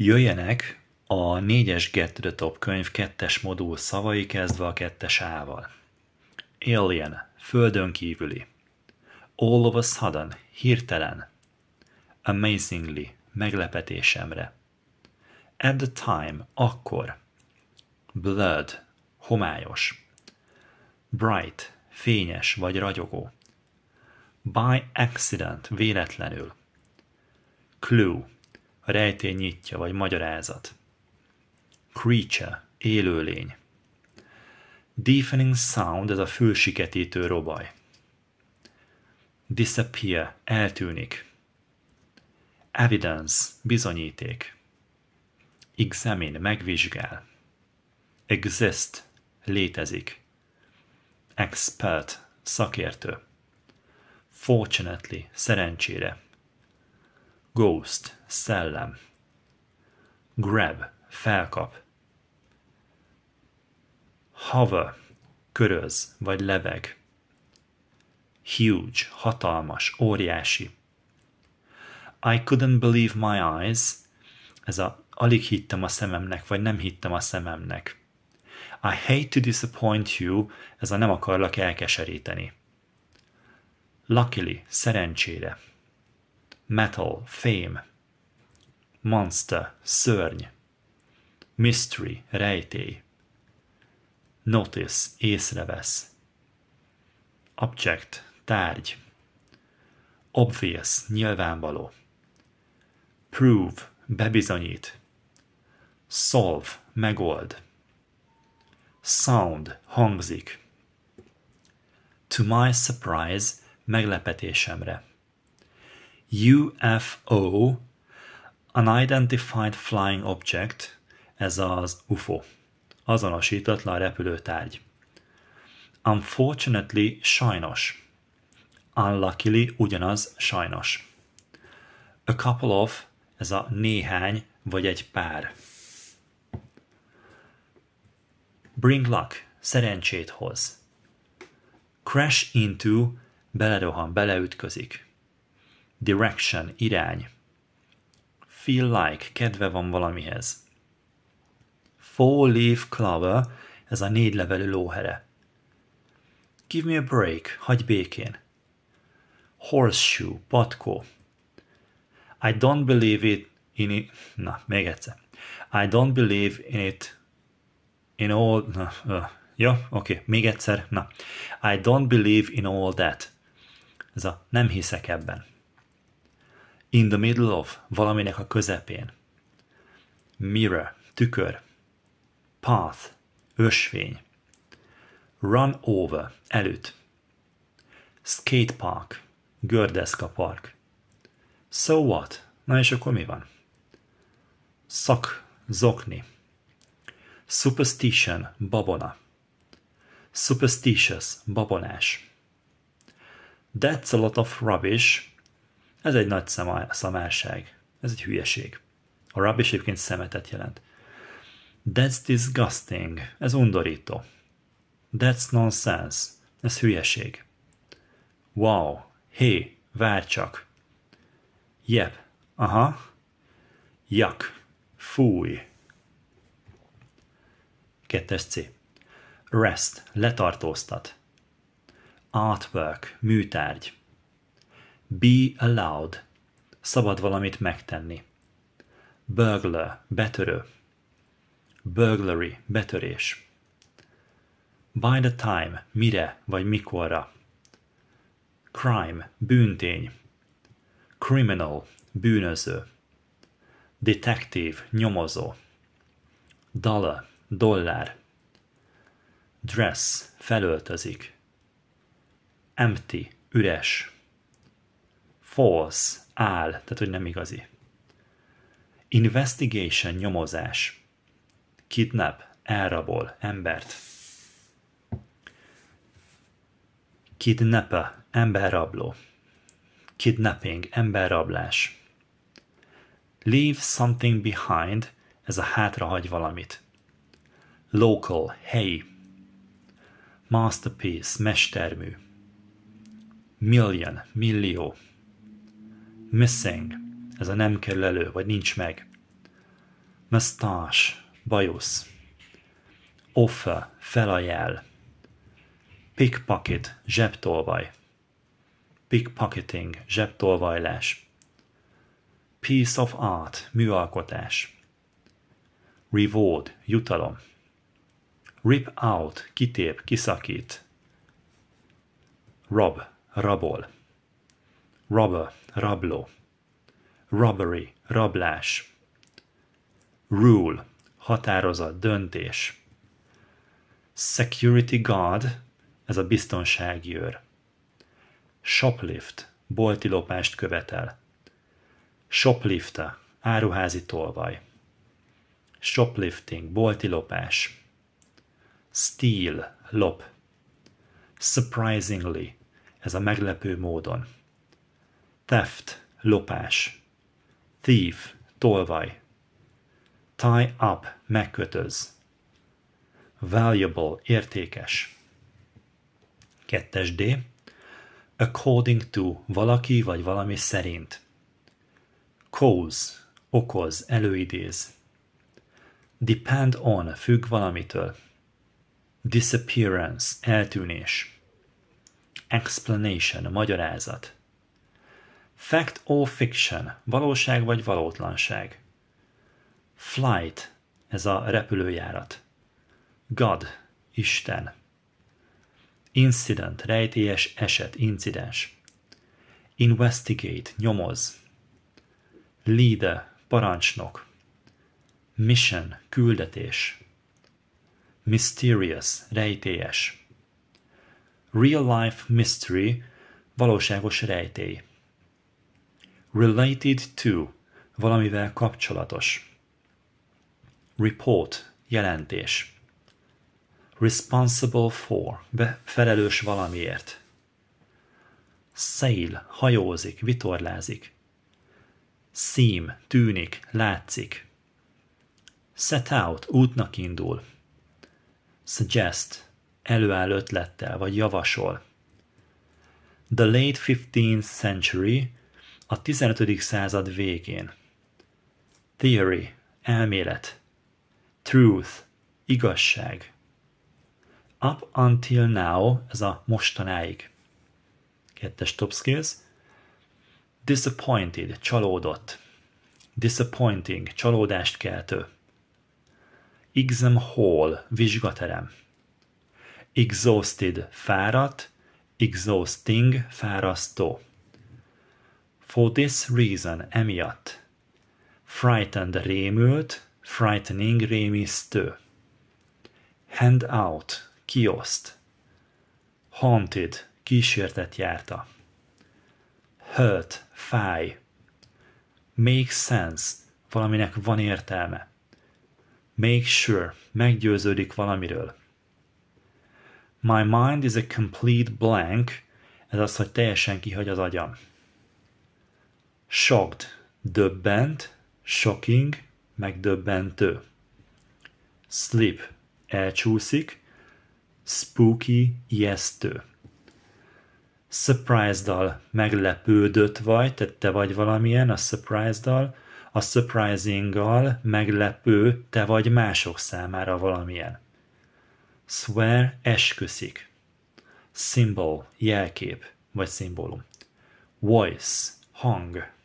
Jöjjenek a 4-es Get to the Top könyv 2-es modul szavai kezdve a 2-es A-val. Alien, földön kívüli. All of a sudden, hirtelen. Amazingly, meglepetésemre. At the time, akkor. Blood, homályos. Bright, fényes vagy ragyogó. By accident, véletlenül. Clue, a rejtély nyitja, vagy magyarázat. Creature, élőlény. Deafening sound, ez a fülsiketítő robaj. Disappear, eltűnik. Evidence, bizonyíték. Examine, megvizsgál. Exist, létezik. Expert, szakértő. Fortunately, szerencsére. Ghost, szellem. Grab, felkap. Hover, köröz vagy leveg. Huge, hatalmas, óriási. I couldn't believe my eyes. Ez a alig hittem a szememnek, vagy nem hittem a szememnek. I hate to disappoint you, ez a nem akarlak elkeseríteni. Luckily, szerencsére metal, fame, monster, szörny, mystery, rejtély, notice, észrevesz, object, tárgy, obvious, nyilvánvaló, prove, bebizonyít, solve, megold, sound, hangzik, to my surprise, meglepetésemre, UFO, Unidentified Flying Object, ez az UFO, azonosítatlan repülőtárgy. Unfortunately, sajnos. Unluckily, ugyanaz, sajnos. A couple of, ez a néhány vagy egy pár. Bring luck, szerencsét hoz. Crash into, belerohan, beleütközik. Direction, irány. Feel like, kedve van valamihez. Four Leaf Clover, ez a négy levelű lóhere. Give me a break, hagy békén. Horseshoe, patkó. I don't believe it in it. Na, még egyszer. I don't believe in it in all... Na, uh, jó, oké, okay, még egyszer. Na, I don't believe in all that. Ez a nem hiszek ebben. In the middle of, valaminek a közepén. Mirror, tükör. Path, ösvény. Run over, előtt. Skate park, gördeszka park. So what? Na és akkor mi van? Szak, zokni. Superstition, babona. Superstitious, babonás. That's a lot of rubbish, ez egy nagy szamá- szamárság. Ez egy hülyeség. A rubbish egyébként szemetet jelent. That's disgusting. Ez undorító. That's nonsense. Ez hülyeség. Wow. Hé, várj csak. Yep. Aha. Jak. Fúj. Kettes C. Rest. Letartóztat. Artwork. Műtárgy. Be allowed. Szabad valamit megtenni. Burglar, betörő. Burglary, betörés. By the time, mire vagy mikorra. Crime, bűntény. Criminal, bűnöző. Detective, nyomozó. Dollar, dollár. Dress, felöltözik. Empty, üres false, áll, tehát hogy nem igazi. Investigation, nyomozás. Kidnap, elrabol, embert. Kidnapper, emberrabló. Kidnapping, emberrablás. Leave something behind, ez a hátrahagy valamit. Local, helyi. Masterpiece, mestermű. Million, millió missing, ez a nem kerül elő, vagy nincs meg. Mustache, bajusz. Offer, felajel. Pickpocket, zsebtolvaj. Pickpocketing, zsebtolvajlás. Piece of art, műalkotás. Reward, jutalom. Rip out, kitép, kiszakít. Rob, rabol. Robber, rabló. Robbery, rablás. Rule, határozat, döntés. Security guard, ez a biztonsági őr. Shoplift, bolti lopást követel. Shoplifter, áruházi tolvaj. Shoplifting, bolti lopás. Steal, lop. Surprisingly, ez a meglepő módon theft, lopás, thief, tolvaj, tie up, megkötöz, valuable, értékes. Kettes d according to, valaki vagy valami szerint. Cause, okoz, előidéz. Depend on, függ valamitől. Disappearance, eltűnés. Explanation, magyarázat. Fact or fiction, valóság vagy valótlanság. Flight, ez a repülőjárat. God, Isten. Incident, rejtélyes eset, incidens. Investigate, nyomoz. Leader, parancsnok. Mission, küldetés. Mysterious, rejtélyes. Real life mystery, valóságos rejtély. Related to. Valamivel kapcsolatos. Report. Jelentés. Responsible for. Be, felelős valamiért. Sail. Hajózik, vitorlázik. Seem. Tűnik, látszik. Set out. Útnak indul. Suggest. Előáll ötlettel, vagy javasol. The late 15th century a 15. század végén. Theory, elmélet. Truth, igazság. Up until now, ez a mostanáig. Kettes top skills. Disappointed, csalódott. Disappointing, csalódást keltő. Exam hall, vizsgaterem. Exhausted, fáradt. Exhausting, fárasztó. For this reason, emiatt. Frightened, rémült, frightening, rémisztő. Hand out, kioszt. Haunted, kísértet járta. Hurt, fáj. Make sense, valaminek van értelme. Make sure, meggyőződik valamiről. My mind is a complete blank, ez az, hogy teljesen kihagy az agyam shocked, döbbent, shocking, megdöbbentő. sleep, elcsúszik, spooky, ijesztő. Surprise-dal meglepődött vagy, tehát te vagy valamilyen a surprise-dal, a surprising-gal meglepő, te vagy mások számára valamilyen. Swear, esküszik. Symbol, jelkép vagy szimbólum. Voice, hang.